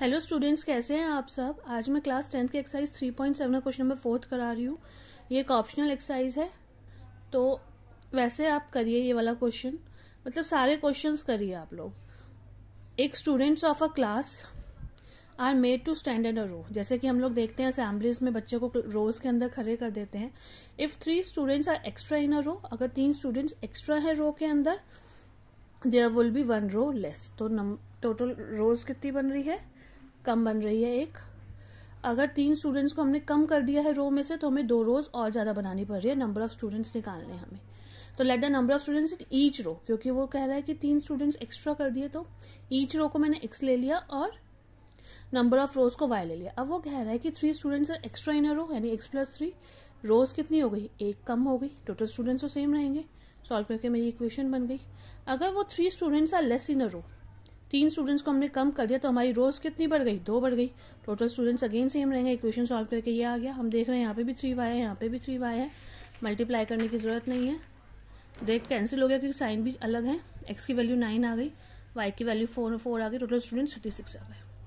hello students कैसे हैं आप सब आज मैं क्लास टेंथ के exercise three point seven question number fourth करा रही हूँ ये एक ऑप्शनल एक्सरसाइज है तो वैसे आप करिए ये वाला क्वेश्चन मतलब सारे क्वेश्चंस करिए आप लोग एक students of a class are made to standard a row जैसे कि हम लोग देखते हैं असेंबलीज में बच्चों को रोज के अंदर खड़े कर देते हैं if three students are extra in a row अगर तीन स्टूडेंट्स एक्स्ट्रा है रो के अंदर there will be one row less तो टोटल रोज कितनी बन रही है कम बन रही है एक अगर तीन स्टूडेंट्स को हमने कम कर दिया है रो में से तो हमें दो रोज और ज़्यादा बनानी पड़ रही है नंबर ऑफ स्टूडेंट्स निकालने हमें तो let the number of students in each row क्योंकि वो कह रहा है कि तीन स्टूडेंट्स एक्स्ट्रा कर दिए तो ईच रो को मैंने एक्स ले लिया और नंबर ऑफ रोज को वाई ले लिया अब वो कह रहा है कि three students extra in a row यानी एक्स प्लस थ्री रोज कितनी हो गई एक कम हो गई टोटल स्टूडेंट्स तो सेम रहेंगे सॉल्व करके मेरी इक्वेशन बन गई अगर वो three students are less in a row तीन स्टूडेंट्स को हमने कम कर दिया तो हमारी रोज कितनी बढ़ गई दो बढ़ गई टोटल स्टूडेंट्स अगेन सेम रहेंगे इक्वेशन सॉल्व करके ये आ गया हम देख रहे हैं यहाँ पे भी थ्री वाई है यहाँ पे भी थ्री वाई है मल्टीप्लाई करने की जरूरत नहीं है डेट कैंसिल हो गया क्योंकि साइन भी अलग है एक्स की वैल्यू नाइन आ गई वाई की वैल्यू फोर फोर आ गई टोटल स्टूडेंट्स थर्टी सिक्स आ गए